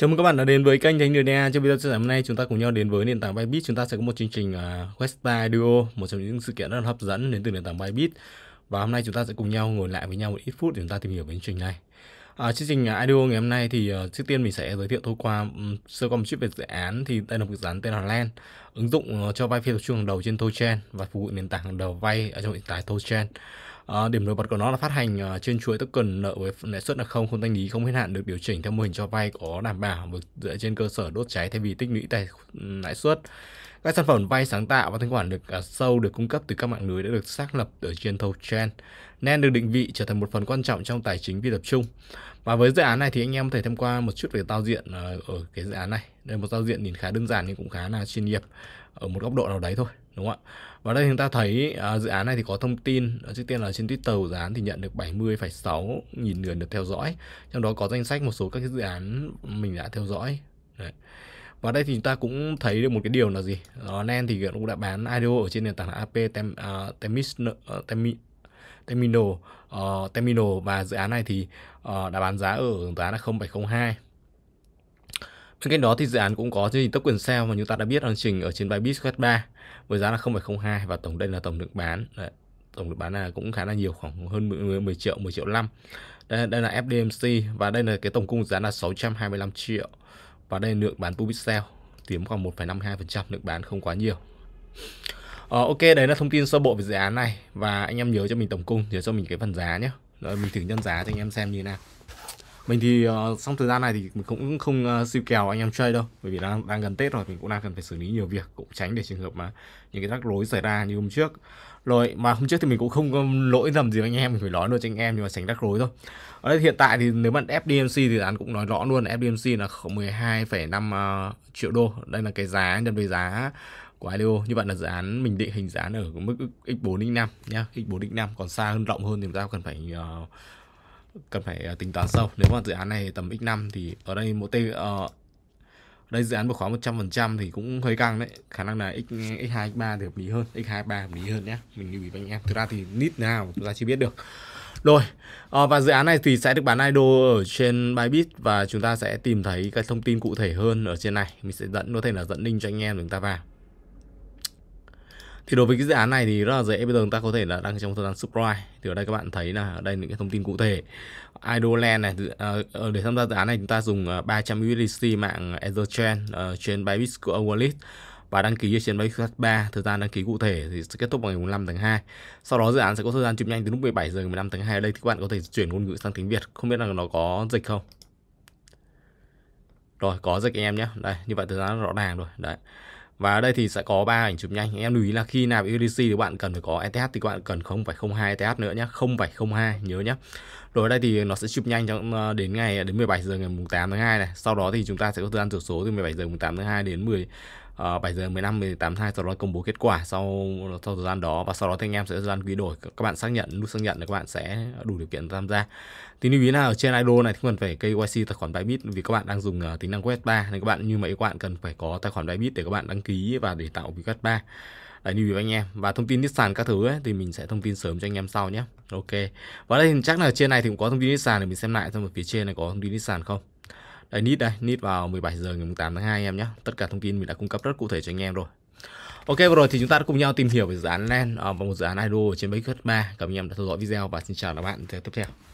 Chào mừng các bạn đã đến với kênh Thánh Đường DA. Trong video chia sẻ hôm nay chúng ta cùng nhau đến với nền tảng Bybit. Chúng ta sẽ có một chương trình uh, à, Westside Duo, một trong những sự kiện rất là hấp dẫn đến từ nền tảng Bybit. Và hôm nay chúng ta sẽ cùng nhau ngồi lại với nhau một ít phút để chúng ta tìm hiểu về chương trình này. À, chương trình à, uh, IDO ngày hôm nay thì uh, trước tiên mình sẽ giới thiệu thôi qua um, sơ qua một chút về dự án thì đây là một dự án tên là Land ứng dụng uh, cho vay phi tập trung hàng đầu trên token và phục vụ nền tảng hàng đầu vay ở trong hiện tại token Ờ, điểm nổi bật của nó là phát hành ờ, trên chuỗi token nợ với lãi suất là không không thanh lý không hết hạn được điều chỉnh theo mô hình cho vay có đảm bảo dựa trên cơ sở đốt cháy thay vì tích lũy tài lãi suất các sản phẩm vay sáng tạo và thanh khoản được à, sâu được cung cấp từ các mạng lưới đã được xác lập ở trên thâu trend, nên được định vị trở thành một phần quan trọng trong tài chính phi tập trung. Và với dự án này thì anh em có thể tham quan một chút về giao diện à, ở cái dự án này. Đây là một giao diện nhìn khá đơn giản nhưng cũng khá là chuyên nghiệp ở một góc độ nào đấy thôi đúng không ạ và đây chúng ta thấy à, dự án này thì có thông tin trước tiên là trên Twitter của dự án thì nhận được 70,6 nghìn người được theo dõi trong đó có danh sách một số các cái dự án mình đã theo dõi Đấy và đây thì chúng ta cũng thấy được một cái điều là gì đó Nen thì cũng đã bán IDO ở trên nền tảng AP tem, uh, Temis, uh, ờ, Temis Terminal uh, ờ, Terminal và dự án này thì uh, đã bán giá ở giá là 0702 Bên cạnh đó thì dự án cũng có chương trình tốc quyền sale mà chúng ta đã biết hành trình ở trên Bybit Quest 3 với giá là 0,02 và tổng đây là tổng lượng bán. Đấy. Tổng lượng bán là cũng khá là nhiều khoảng hơn 10, 10 triệu, 10 triệu 5. Đây, đây là FDMC và đây là cái tổng cung giá là 625 triệu và đây lượng bán public sale chiếm khoảng 1,52% lượng bán không quá nhiều Ờ, ok, đấy là thông tin sơ bộ về dự án này và anh em nhớ cho mình tổng cung, nhớ cho mình cái phần giá nhé. Rồi mình thử nhân giá cho anh em xem như thế nào mình thì uh, thời gian này thì mình cũng không uh, ờ, siêu kèo anh em chơi đâu bởi vì đang đang gần tết rồi mình cũng đang cần phải xử lý nhiều việc cũng tránh để trường hợp mà những cái rắc rối xảy ra như hôm trước rồi mà hôm trước thì mình cũng không có lỗi lầm gì anh em mình phải nói luôn cho anh em nhưng mà tránh rắc rối thôi ở đây hiện tại thì nếu bạn FDMC thì anh cũng nói rõ luôn là FDMC là 12,5 uh, triệu đô đây là cái giá nhân với giá của IDO như vậy là dự án mình định hình dự án ở mức x4 x5 nhá x4 x5 còn xa hơn rộng hơn thì chúng ta cần phải uh, cần phải ờ, tính toán sâu nếu mà dự án này tầm x5 thì ở đây mỗi tên ờ, ở đây dự án một khóa 100% thì cũng hơi căng đấy khả năng là x x2 x3 thì hợp lý hơn x2 x3 hợp lý hơn nhé mình lưu ý với anh em thực ra thì nít nào chúng ta chưa biết được rồi à, và dự án này thì sẽ được bán idol ở trên Bybit và chúng ta sẽ tìm thấy cái thông tin cụ thể hơn ở trên này mình sẽ dẫn có thể là dẫn link cho anh em chúng ta vào thì đối với cái dự án này thì rất là dễ bây giờ chúng ta có thể là đang trong thời gian subscribe thì ở đây các bạn thấy là ở đây những cái thông tin cụ thể Idoland này ờ, ờ, để tham gia dự án này chúng ta dùng 300 ờ, USDC mạng Etherchain trên Bybit Wallet và đăng ký trên Bybit 3 thời gian đăng ký cụ thể thì sẽ kết thúc vào ngày 5 tháng 2 sau đó dự án sẽ có thời gian chụp nhanh từ lúc 17 giờ ngày 15 tháng 2 ở đây thì các bạn có thể chuyển ngôn ngữ sang tiếng Việt không biết là nó có dịch không rồi có dịch anh em nhé đây như vậy thời gian rõ ràng rồi đấy và ở đây thì sẽ có ba ảnh chụp nhanh em lưu ý là khi nạp UDC thì bạn cần phải có ETH thì các bạn cần 0,02 ETH nữa nhé 0,02 nhớ nhé rồi ở đây thì nó sẽ chụp nhanh trong ờ, đến ngày đến 17 giờ ngày mùng 8 tháng 2 này sau đó thì chúng ta sẽ có thời gian thử số từ 17 giờ mùng 8 tháng 2 đến 10 uh, 7 giờ 15 18 2 sau đó công bố kết quả sau sau thời gian đó và sau đó thì anh em sẽ thời gian quy đổi các bạn xác nhận nút xác nhận là các bạn sẽ đủ điều kiện tham gia thì lưu ý là ở trên IDO này thì cần phải KYC tài khoản Bybit vì các bạn đang dùng uh, tính năng Web3 nên các bạn như vậy các bạn cần phải có tài khoản Bybit để các bạn đăng ký và để tạo Web3 Đấy lưu ý với anh em Và thông tin sàn các thứ ấy, thì mình sẽ thông tin sớm cho anh em sau nhé Ok Và đây thì chắc là trên này thì cũng có thông tin sàn để mình xem lại xem một phía trên này có thông tin sàn không Đây nít đây, nít vào 17 giờ ngày 8 tháng 2 anh em nhé Tất cả thông tin mình đã cung cấp rất cụ thể cho anh em rồi Ok vừa rồi thì chúng ta đã cùng nhau tìm hiểu về dự án Len à, và một dự án Idol trên Bakersfield 3. Cảm ơn anh em đã theo dõi video và xin chào các bạn tiếp theo.